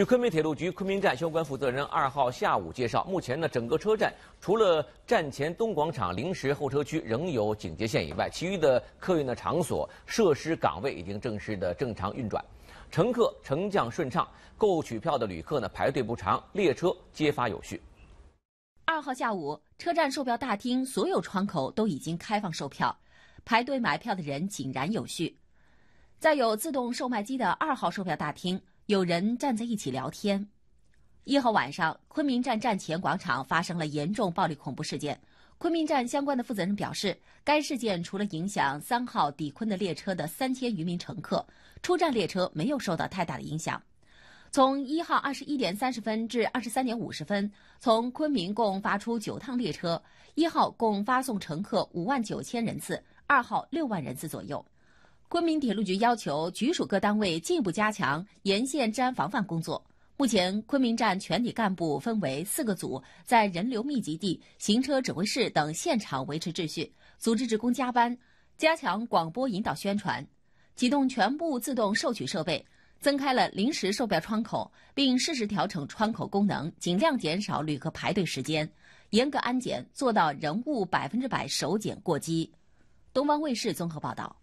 据昆明铁路局昆明站相关负责人二号下午介绍，目前呢整个车站除了站前东广场临时候车区仍有警戒线以外，其余的客运的场所设施岗位已经正式的正常运转，乘客乘降顺畅，购取票的旅客呢排队不长，列车接发有序。二号下午，车站售票大厅所有窗口都已经开放售票，排队买票的人井然有序，在有自动售卖机的二号售票大厅。有人站在一起聊天。一号晚上，昆明站站前广场发生了严重暴力恐怖事件。昆明站相关的负责人表示，该事件除了影响三号抵昆的列车的三千余名乘客，出站列车没有受到太大的影响。从一号二十一点三十分至二十三点五十分，从昆明共发出九趟列车，一号共发送乘客五万九千人次，二号六万人次左右。昆明铁路局要求局属各单位进一步加强沿线治安防范工作。目前，昆明站全体干部分为四个组，在人流密集地、行车指挥室等现场维持秩序，组织职工加班，加强广播引导宣传，启动全部自动售取设备，增开了临时售票窗口，并适时调整窗口功能，尽量减少旅客排队时间。严格安检，做到人物百分之百手检过机。东方卫视综合报道。